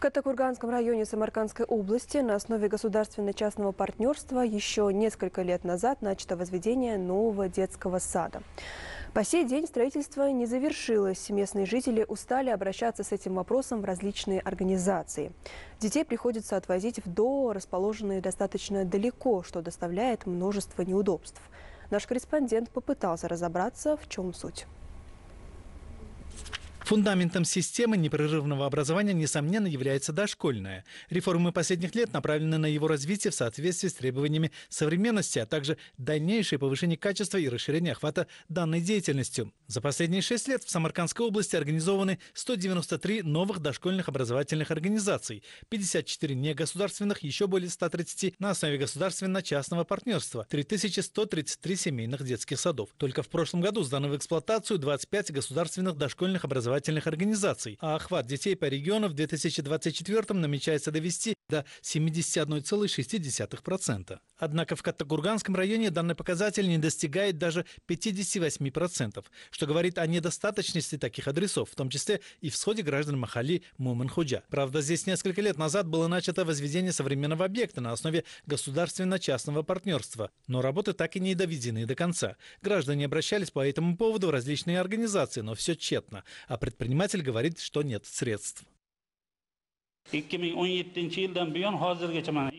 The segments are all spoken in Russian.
В Катакурганском районе Самаркандской области на основе государственно-частного партнерства еще несколько лет назад начато возведение нового детского сада. По сей день строительство не завершилось. Местные жители устали обращаться с этим вопросом в различные организации. Детей приходится отвозить в ДО, расположенные достаточно далеко, что доставляет множество неудобств. Наш корреспондент попытался разобраться, в чем суть. Фундаментом системы непрерывного образования, несомненно, является дошкольное. Реформы последних лет направлены на его развитие в соответствии с требованиями современности, а также дальнейшее повышение качества и расширение охвата данной деятельностью. За последние шесть лет в Самаркандской области организованы 193 новых дошкольных образовательных организаций, 54 негосударственных, еще более 130 на основе государственно-частного партнерства, 3133 семейных детских садов. Только в прошлом году сданы в эксплуатацию 25 государственных дошкольных образовательных образовательных организаций, а охват детей по региону в 2024 намечается довести до 71,6%. Однако в Катагурганском районе данный показатель не достигает даже 58%, что говорит о недостаточности таких адресов, в том числе и в сходе граждан Махали Муменходжа. Правда, здесь несколько лет назад было начато возведение современного объекта на основе государственно-частного партнерства, но работы так и не доведены до конца. Граждане обращались по этому поводу в различные организации, но все тщетно. А Предприниматель говорит, что нет средств. С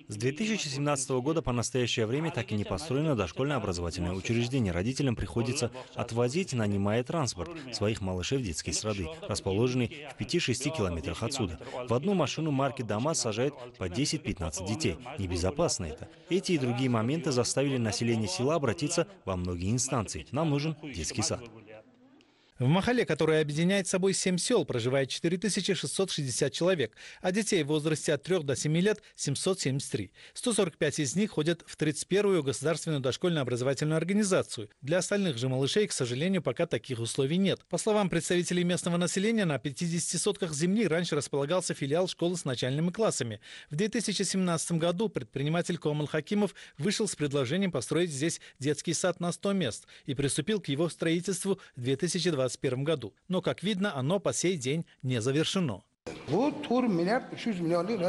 2017 года по настоящее время так и не построено дошкольное образовательное учреждение. Родителям приходится отвозить, нанимая транспорт своих малышей в детские сады, расположенные в 5-6 километрах отсюда. В одну машину марки «Дома» сажают по 10-15 детей. Небезопасно это. Эти и другие моменты заставили население села обратиться во многие инстанции. Нам нужен детский сад. В Махале, которая объединяет собой семь сел, проживает 4660 человек, а детей в возрасте от 3 до 7 лет 773. 145 из них ходят в 31-ю государственную дошкольную образовательную организацию. Для остальных же малышей, к сожалению, пока таких условий нет. По словам представителей местного населения, на 50 сотках земли раньше располагался филиал школы с начальными классами. В 2017 году предприниматель Коман Хакимов вышел с предложением построить здесь детский сад на 100 мест и приступил к его строительству в 2020 2021 году, но, как видно, оно по сей день не завершено. Вот тур миллиард 300 миллионов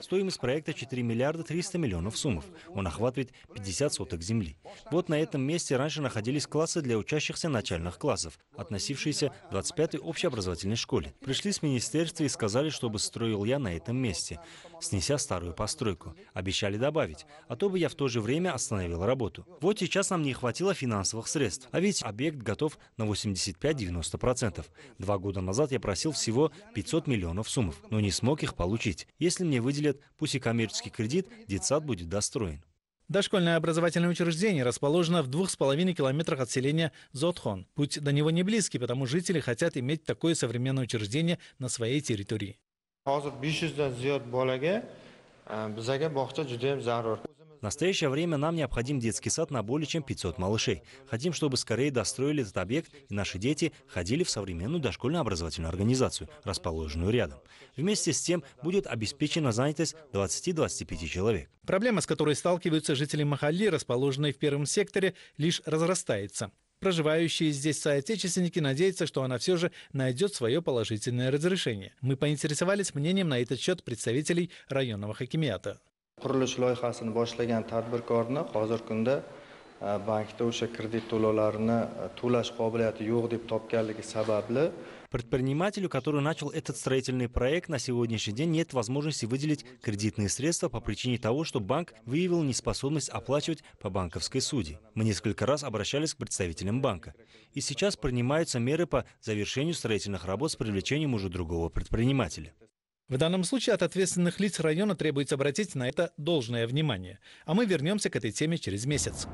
стоимость проекта 4 миллиарда 300 миллионов сумов он охватывает 50 соток земли вот на этом месте раньше находились классы для учащихся начальных классов относившиеся 25 й общеобразовательной школе пришли с министерства и сказали чтобы строил я на этом месте снеся старую постройку обещали добавить а то бы я в то же время остановил работу вот сейчас нам не хватило финансовых средств а ведь объект готов на 85-90 процентов два года назад я просил всего 500 миллионов суммов но не смог их получить. Если мне выделят, пусть и коммерческий кредит, детсад будет достроен. Дошкольное образовательное учреждение расположено в двух с половиной километрах от селения Зотхон. Путь до него не близкий, потому жители хотят иметь такое современное учреждение на своей территории настоящее время нам необходим детский сад на более чем 500 малышей. Хотим, чтобы скорее достроили этот объект, и наши дети ходили в современную дошкольную образовательную организацию, расположенную рядом. Вместе с тем будет обеспечена занятость 20-25 человек. Проблема, с которой сталкиваются жители Махали, расположенной в первом секторе, лишь разрастается. Проживающие здесь соотечественники надеются, что она все же найдет свое положительное разрешение. Мы поинтересовались мнением на этот счет представителей районного хакимиата qurilish loyihasini boshlagan tadbirkorni hozirgi kunda e, bankda o'sha kredit to'lovlarini e, to'lash qobiliyati yo'q deb topganligi sababli Предпринимателю, который начал этот строительный проект, на сегодняшний день нет возможности выделить кредитные средства по причине того, что банк выявил неспособность оплачивать по банковской суде. Мы несколько раз обращались к представителям банка. И сейчас принимаются меры по завершению строительных работ с привлечением уже другого предпринимателя. В данном случае от ответственных лиц района требуется обратить на это должное внимание. А мы вернемся к этой теме через месяц.